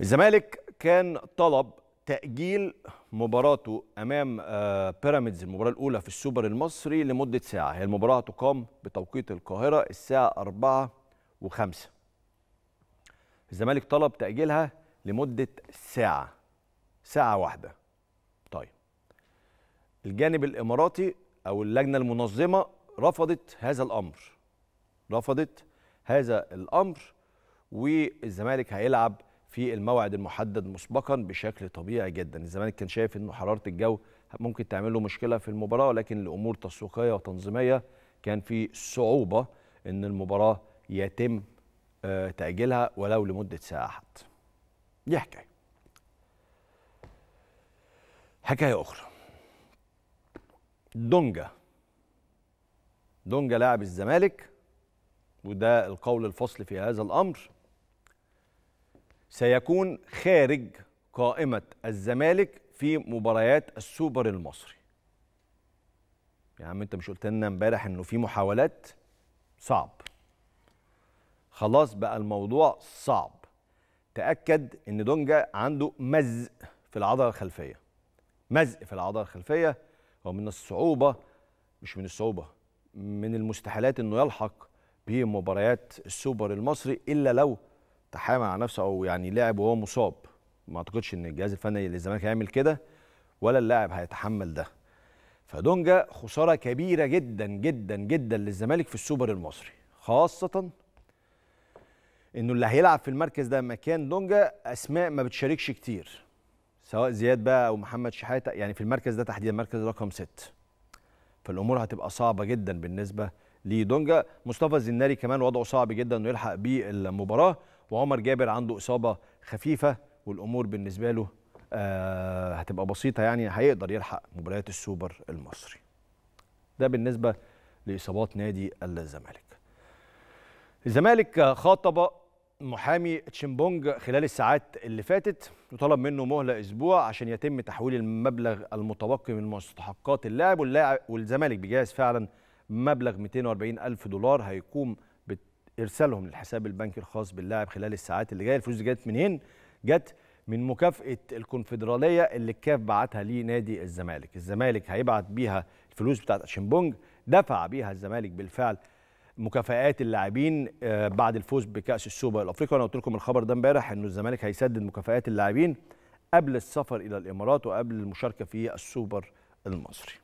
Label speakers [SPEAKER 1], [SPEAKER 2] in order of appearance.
[SPEAKER 1] الزمالك كان طلب تأجيل مباراته أمام آه، بيراميدز المباراة الأولى في السوبر المصري لمدة ساعة هي المباراة تقام بتوقيت القاهرة الساعة 4 و5 الزمالك طلب تأجيلها لمدة ساعة ساعة واحدة طيب الجانب الإماراتي أو اللجنة المنظمة رفضت هذا الأمر رفضت هذا الأمر والزمالك هيلعب في الموعد المحدد مسبقا بشكل طبيعي جدا الزمالك كان شايف انه حراره الجو ممكن تعمل له مشكله في المباراه ولكن الامور تسويقيه وتنظيميه كان في صعوبه ان المباراه يتم آه، تاجيلها ولو لمده ساعه حتى دي حكايه حكايه اخرى دونجا دونجا لاعب الزمالك وده القول الفصل في هذا الامر سيكون خارج قائمة الزمالك في مباريات السوبر المصري يا عم انت مش قلت لنا امبارح انه في محاولات صعب خلاص بقى الموضوع صعب تاكد ان دونجا عنده مزق في العضله الخلفيه مزق في العضله الخلفيه ومن الصعوبه مش من الصعوبه من المستحيلات انه يلحق بمباريات السوبر المصري الا لو تحامل على نفسه او يعني لعب وهو مصاب ما اعتقدش ان الجهاز الفني للزمالك هيعمل كده ولا اللاعب هيتحمل ده فدونجا خساره كبيره جدا جدا جدا للزمالك في السوبر المصري خاصه انه اللي هيلعب في المركز ده مكان دونجا اسماء ما بتشاركش كتير سواء زياد بقى او محمد شحاته يعني في المركز ده تحديدا مركز رقم 6 فالامور هتبقى صعبه جدا بالنسبه لدونجا مصطفى الزناري كمان وضعه صعب جدا انه يلحق بيه المباراه وعمر جابر عنده اصابه خفيفه والامور بالنسبه له آه، هتبقى بسيطه يعني هيقدر يلحق مباريات السوبر المصري ده بالنسبه لاصابات نادي الزمالك الزمالك خاطب محامي تشيمبونج خلال الساعات اللي فاتت وطلب منه مهله اسبوع عشان يتم تحويل المبلغ المتبقي من مستحقات اللاعب واللاعب والزمالك بيجهز فعلا مبلغ 240 الف دولار هيقوم ارسالهم للحساب البنكي الخاص باللاعب خلال الساعات اللي جايه الفلوس دي جت منين جت من مكافاه الكونفدراليه اللي الكاف بعتها لنادي الزمالك الزمالك هيبعت بيها الفلوس بتاعت شمبونج دفع بيها الزمالك بالفعل مكافآت اللاعبين آه، بعد الفوز بكأس السوبر الأفريقي وأنا قلت لكم الخبر ده امبارح إنه الزمالك هيسدد مكافآت اللاعبين قبل السفر إلى الإمارات وقبل المشاركة في السوبر المصري